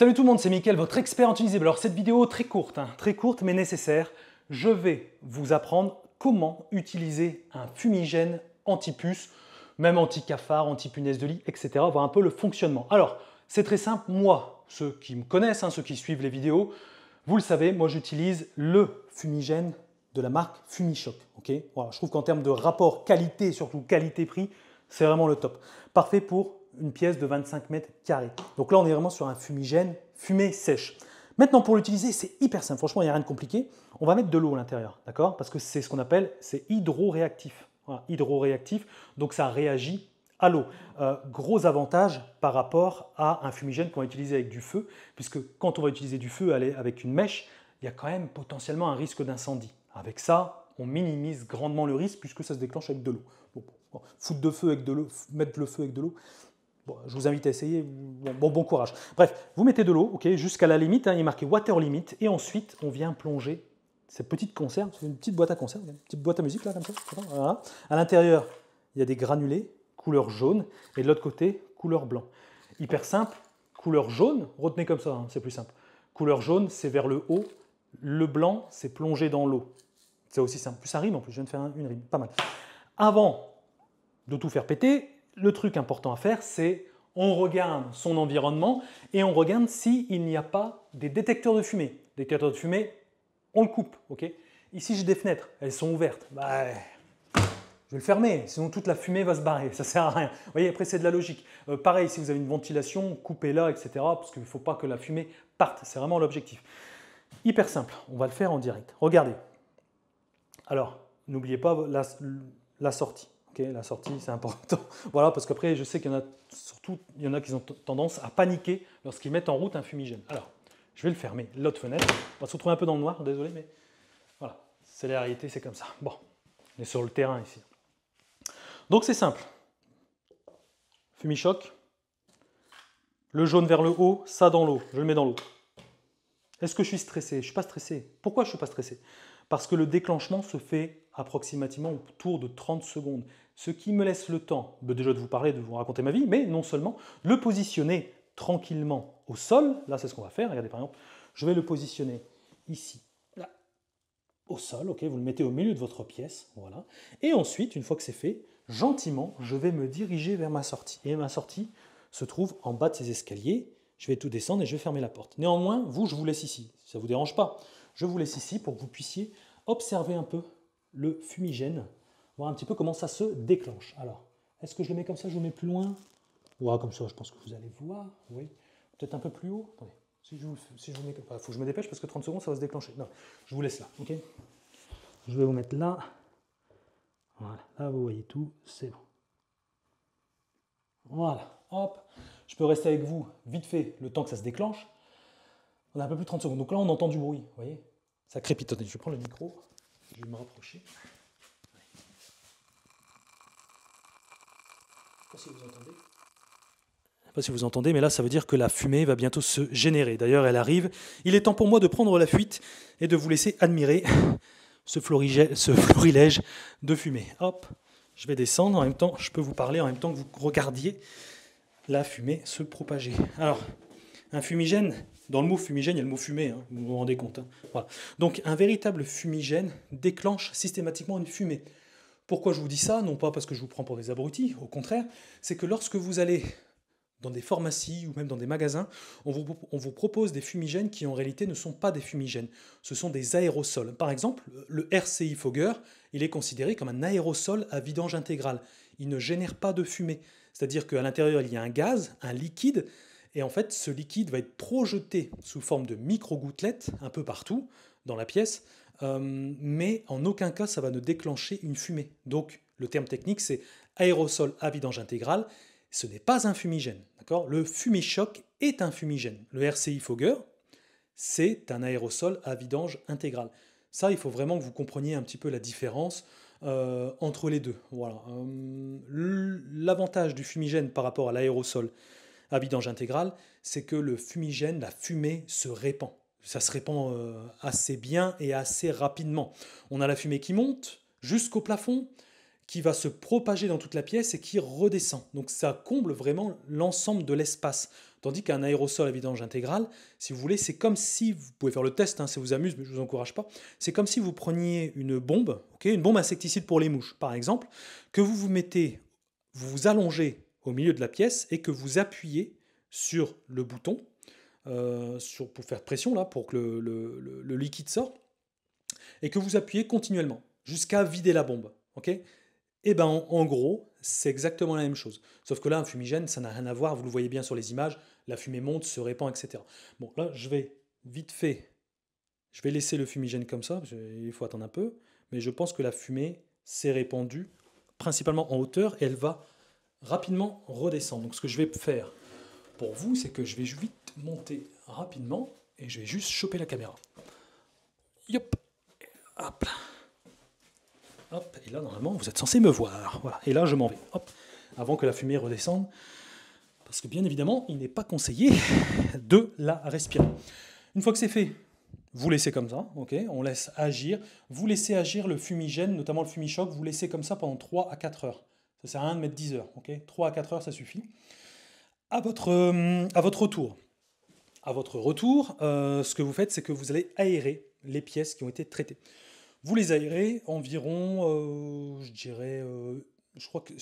Salut tout le monde, c'est Mickaël, votre expert en utilisable. Alors cette vidéo très courte, hein. très courte mais nécessaire, je vais vous apprendre comment utiliser un fumigène anti-puce, même anti-cafard, anti-punaise de lit, etc. Voir un peu le fonctionnement. Alors c'est très simple, moi, ceux qui me connaissent, hein, ceux qui suivent les vidéos, vous le savez, moi j'utilise le fumigène de la marque Fumichoc. ok voilà, je trouve qu'en termes de rapport qualité, surtout qualité-prix, c'est vraiment le top. Parfait pour une pièce de 25 mètres carrés. Donc là, on est vraiment sur un fumigène, fumé sèche. Maintenant, pour l'utiliser, c'est hyper simple. Franchement, il n'y a rien de compliqué. On va mettre de l'eau à l'intérieur, d'accord Parce que c'est ce qu'on appelle, c'est hydroréactif. Voilà, hydroréactif, donc ça réagit à l'eau. Euh, gros avantage par rapport à un fumigène qu'on va utiliser avec du feu, puisque quand on va utiliser du feu avec une mèche, il y a quand même potentiellement un risque d'incendie. Avec ça, on minimise grandement le risque puisque ça se déclenche avec de l'eau. Bon, foutre de feu avec de l'eau, mettre le feu avec de l'eau, je vous invite à essayer. Bon, bon, courage. Bref, vous mettez de l'eau, ok, jusqu'à la limite. Hein, il est marqué water limit. Et ensuite, on vient plonger cette petite conserve. C'est une petite boîte à conserve, une petite boîte à musique là, comme ça. Voilà. Hein. À l'intérieur, il y a des granulés couleur jaune et de l'autre côté couleur blanc. Hyper simple. Couleur jaune, retenez comme ça, hein, c'est plus simple. Couleur jaune, c'est vers le haut. Le blanc, c'est plonger dans l'eau. C'est aussi simple. Plus ça rime en plus, je viens de faire une rime. Pas mal. Avant de tout faire péter, le truc important à faire, c'est on regarde son environnement et on regarde s'il n'y a pas des détecteurs de fumée. Des détecteurs de fumée, on le coupe. Ici, j'ai des fenêtres, elles sont ouvertes. Bah, je vais le fermer, sinon toute la fumée va se barrer, ça sert à rien. Vous voyez, après, c'est de la logique. Euh, pareil, si vous avez une ventilation, coupez-la, etc., parce qu'il ne faut pas que la fumée parte, c'est vraiment l'objectif. Hyper simple, on va le faire en direct. Regardez. Alors, n'oubliez pas la sortie. OK, la sortie, c'est important. voilà, parce qu'après, je sais qu'il y en a surtout, il y en a qui ont tendance à paniquer lorsqu'ils mettent en route un fumigène. Alors, je vais le fermer, l'autre fenêtre. On va se retrouver un peu dans le noir, désolé, mais voilà, c'est la réalité, c'est comme ça. Bon, on est sur le terrain ici. Donc c'est simple. Fumichoc, le jaune vers le haut, ça dans l'eau, je le mets dans l'eau. Est-ce que je suis stressé Je ne suis pas stressé. Pourquoi je ne suis pas stressé parce que le déclenchement se fait approximativement autour de 30 secondes, ce qui me laisse le temps de déjà de vous parler, de vous raconter ma vie, mais non seulement le positionner tranquillement au sol, là c'est ce qu'on va faire, regardez par exemple, je vais le positionner ici, là, au sol, ok, vous le mettez au milieu de votre pièce, voilà, et ensuite, une fois que c'est fait, gentiment, je vais me diriger vers ma sortie, et ma sortie se trouve en bas de ces escaliers, je vais tout descendre et je vais fermer la porte. Néanmoins, vous, je vous laisse ici, ça ne vous dérange pas. Je vous laisse ici pour que vous puissiez observer un peu le fumigène, voir un petit peu comment ça se déclenche. Alors, est-ce que je le mets comme ça, je le mets plus loin Voilà comme ça, je pense que vous allez voir. Oui. Peut-être un peu plus haut. Attendez. Si je vous, si je vous mets, faut que je me dépêche parce que 30 secondes, ça va se déclencher. Non, je vous laisse là, ok Je vais vous mettre là. Voilà, là vous voyez tout, c'est bon. Voilà, hop. Je peux rester avec vous vite fait le temps que ça se déclenche. On a un peu plus de 30 secondes. Donc là, on entend du bruit, vous voyez ça crépitonnait. Je prends le micro, je vais me rapprocher. Je sais pas si vous entendez. sais pas si vous entendez, mais là, ça veut dire que la fumée va bientôt se générer. D'ailleurs, elle arrive. Il est temps pour moi de prendre la fuite et de vous laisser admirer ce, ce florilège de fumée. Hop, je vais descendre. En même temps, je peux vous parler en même temps que vous regardiez la fumée se propager. Alors, un fumigène, dans le mot fumigène, il y a le mot fumée, hein, vous vous rendez compte. Hein. Donc un véritable fumigène déclenche systématiquement une fumée. Pourquoi je vous dis ça Non pas parce que je vous prends pour des abrutis, au contraire, c'est que lorsque vous allez dans des pharmacies ou même dans des magasins, on vous, on vous, propose des fumigènes qui en réalité ne sont pas des fumigènes, ce sont des aérosols. Par exemple, le RCI Fogger, il est considéré comme un aérosol à vidange intégrale. Il ne génère pas de fumée, c'est-à-dire qu'à l'intérieur, il y a un gaz, un liquide, et en fait, ce liquide va être projeté sous forme de micro-gouttelettes un peu partout dans la pièce, euh, mais en aucun cas ça va ne déclencher une fumée. Donc le terme technique c'est aérosol à vidange intégral. Ce n'est pas un fumigène, d'accord Le fumichoc est un fumigène. Le RCI Fogger, c'est un aérosol à vidange intégral. Ça, il faut vraiment que vous compreniez un petit peu la différence euh, entre les deux. Euh, l'avantage du fumigène par rapport à l'aérosol, à vidange intégral, c'est que le fumigène, la fumée se répand. Ça se répand euh, assez bien et assez rapidement. On a la fumée qui monte jusqu'au plafond, qui va se propager dans toute la pièce et qui redescend. Donc ça comble vraiment l'ensemble de l'espace. Tandis qu'un aérosol à vidange intégrale, si vous voulez, c'est comme si, vous pouvez faire le test, hein, ça vous amuse, mais je vous encourage pas, c'est comme si vous preniez une bombe, une bombe insecticide pour les mouches par exemple, que vous vous mettez, vous vous allongez au milieu de la pièce et que vous appuyez sur le bouton euh, sur, pour faire pression là, pour que le, liquide sorte, et que vous appuyez continuellement jusqu'à vider la bombe. Ok et eh ben en, gros, c'est exactement la même chose. Sauf que là, un fumigène, ça n'a rien à voir. Vous le voyez bien sur les images, la fumée monte, se répand, etc. Bon, là, je vais vite fait, je vais laisser le fumigène comme ça, il faut attendre un peu, mais je pense que la fumée s'est répandue principalement en hauteur et elle va rapidement redescendre. Donc ce que je vais faire pour vous, c'est que je vais vite monter rapidement et je vais juste choper la caméra. Hop. Hop. Et là, normalement, vous êtes censé me voir. Voilà. Et là, je m'en vais. Hop. Avant que la fumée redescende. Parce que bien évidemment, il n'est pas conseillé de la respirer. Une fois que c'est fait, vous laissez comme ça, ok On laisse agir. Vous laissez agir le fumigène, notamment le fumichoc, vous laissez comme ça pendant 3 à 4 heures. Ça sert à rien de mettre 10 heures, ok 3 à 4 heures, ça suffit. À votre, euh, à votre retour, à votre retour euh, ce que vous faites, c'est que vous allez aérer les pièces qui ont été traitées. Vous les aérez environ, euh, je dirais, je crois que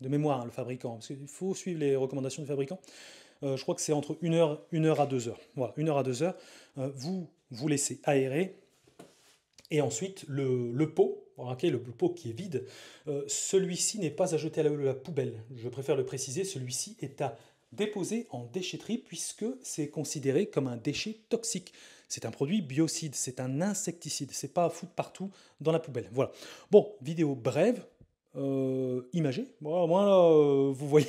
de mémoire, hein, le fabricant, parce qu'il faut suivre les recommandations du fabricant. je crois que c'est entre 1 heure, une heure à 2 heures. Voilà, 1 heure à 2 heures. vous vous laissez aérer et ensuite, le, pot, le, pot qui est vide, euh, celui-ci n'est pas à jeter à la, poubelle. Je préfère le préciser, celui-ci est à déposer en déchetterie puisque c'est considéré comme un déchet toxique. C'est un produit biocide, c'est un insecticide, c'est pas à foutre partout dans la poubelle. Voilà. Bon, vidéo brève, euh, imagée. Bon, moi, euh, vous voyez.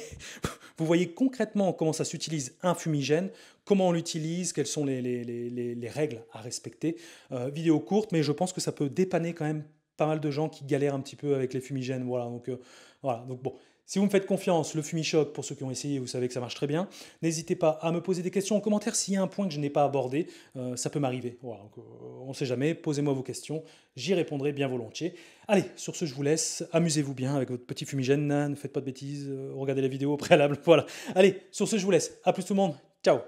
Vous voyez concrètement comment ça s'utilise un fumigène, comment on l'utilise, quelles sont les, règles à respecter. Euh, vidéo courte, mais je pense que ça peut dépanner quand même pas mal de gens qui galèrent un petit peu avec les fumigènes. Voilà, donc euh, voilà. Donc bon, si vous me faites confiance, le fumichoc, pour ceux qui ont essayé, vous savez que ça marche très bien. N'hésitez pas à me poser des questions en commentaire s'il y a un point que je n'ai pas abordé. Euh, ça peut m'arriver. Euh, on ne sait jamais. Posez-moi vos questions. J'y répondrai bien volontiers. Allez, sur ce, je vous laisse. Amusez-vous bien avec votre petit fumigène. Ne faites pas de bêtises. Euh, regardez la vidéo au préalable. Voilà. Allez, sur ce, je vous laisse. A plus tout le monde. Ciao